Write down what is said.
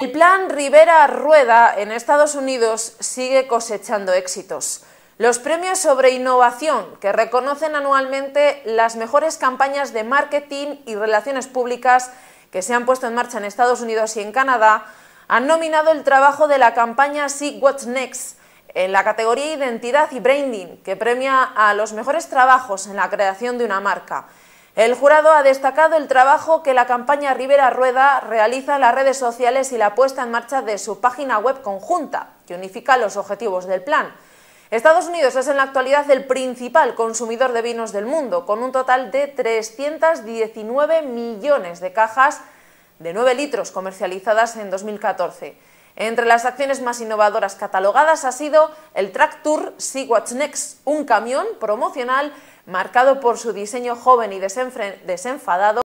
El plan Rivera Rueda en Estados Unidos sigue cosechando éxitos. Los premios sobre innovación, que reconocen anualmente las mejores campañas de marketing y relaciones públicas que se han puesto en marcha en Estados Unidos y en Canadá, han nominado el trabajo de la campaña See What's Next en la categoría Identidad y Branding, que premia a los mejores trabajos en la creación de una marca. El jurado ha destacado el trabajo que la campaña Rivera Rueda realiza en las redes sociales y la puesta en marcha de su página web conjunta, que unifica los objetivos del plan. Estados Unidos es en la actualidad el principal consumidor de vinos del mundo, con un total de 319 millones de cajas de 9 litros comercializadas en 2014. Entre las acciones más innovadoras catalogadas ha sido el Track Tour See What's Next, un camión promocional marcado por su diseño joven y desenfadado